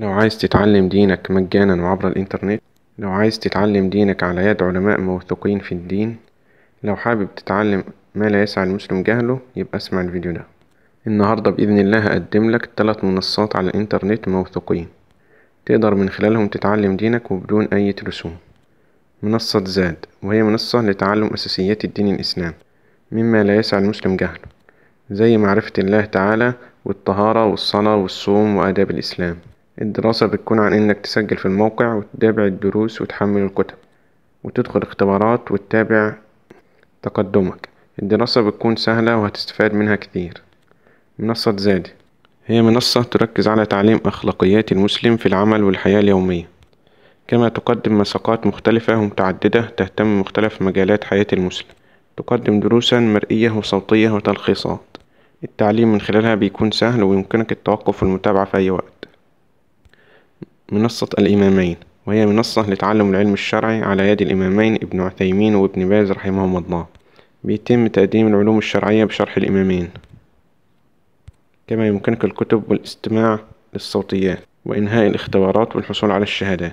لو عايز تتعلم دينك مجانا وعبر الإنترنت لو عايز تتعلم دينك على يد علماء موثوقين في الدين لو حابب تتعلم ما لا يسعى المسلم جهله يبقى اسمع الفيديو ده النهاردة بإذن الله هقدم لك ثلاث منصات على الإنترنت موثوقين تقدر من خلالهم تتعلم دينك وبدون أي رسوم منصة زاد وهي منصة لتعلم أساسيات الدين الإسلام مما لا يسعى المسلم جهله زي معرفة الله تعالى والطهارة والصلاة والصوم وآداب الإسلام الدراسة بتكون عن إنك تسجل في الموقع وتتابع الدروس وتحمل الكتب وتدخل اختبارات وتتابع تقدمك الدراسة بتكون سهلة وهتستفاد منها كتير منصة زاد هي منصة تركز على تعليم أخلاقيات المسلم في العمل والحياة اليومية كما تقدم مساقات مختلفة ومتعددة تهتم بمختلف مجالات حياة المسلم تقدم دروسا مرئية وصوتية وتلخيصات التعليم من خلالها بيكون سهل ويمكنك التوقف والمتابعة في أي وقت منصة الإمامين وهي منصة لتعلم العلم الشرعي على يد الإمامين ابن عثيمين وابن باز رحمهم الله بيتم تقديم العلوم الشرعية بشرح الإمامين كما يمكنك الكتب والاستماع للصوتيات وإنهاء الاختبارات والحصول على الشهادات